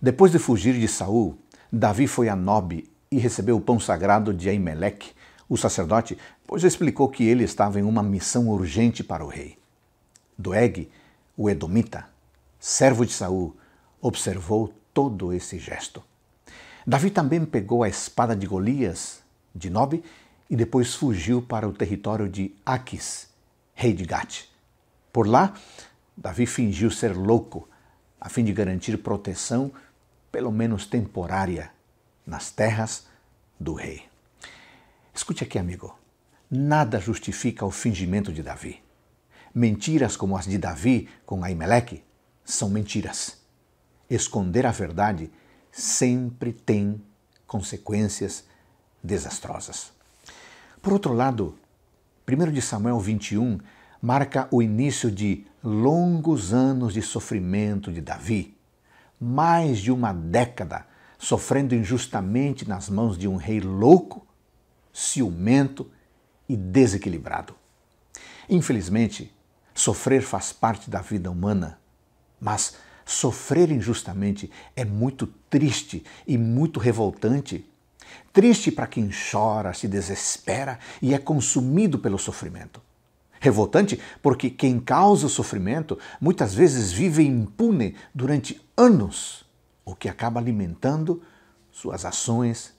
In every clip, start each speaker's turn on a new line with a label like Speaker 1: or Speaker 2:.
Speaker 1: Depois de fugir de Saul, Davi foi a Nob e recebeu o pão sagrado de Aimeleque, o sacerdote, pois explicou que ele estava em uma missão urgente para o rei. Doeg, o edomita, servo de Saul, observou todo esse gesto. Davi também pegou a espada de Golias, de Nob, e depois fugiu para o território de Aquis, rei de Gat. Por lá, Davi fingiu ser louco, a fim de garantir proteção pelo menos temporária, nas terras do rei. Escute aqui, amigo. Nada justifica o fingimento de Davi. Mentiras como as de Davi com Aimeleque são mentiras. Esconder a verdade sempre tem consequências desastrosas. Por outro lado, 1 de Samuel 21 marca o início de longos anos de sofrimento de Davi mais de uma década sofrendo injustamente nas mãos de um rei louco, ciumento e desequilibrado. Infelizmente, sofrer faz parte da vida humana, mas sofrer injustamente é muito triste e muito revoltante. Triste para quem chora, se desespera e é consumido pelo sofrimento. Revoltante porque quem causa o sofrimento muitas vezes vive impune durante anos, o que acaba alimentando suas ações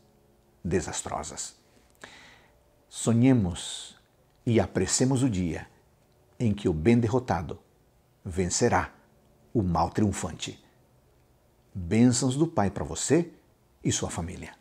Speaker 1: desastrosas. Sonhemos e apressemos o dia em que o bem derrotado vencerá o mal triunfante. Bênçãos do Pai para você e sua família.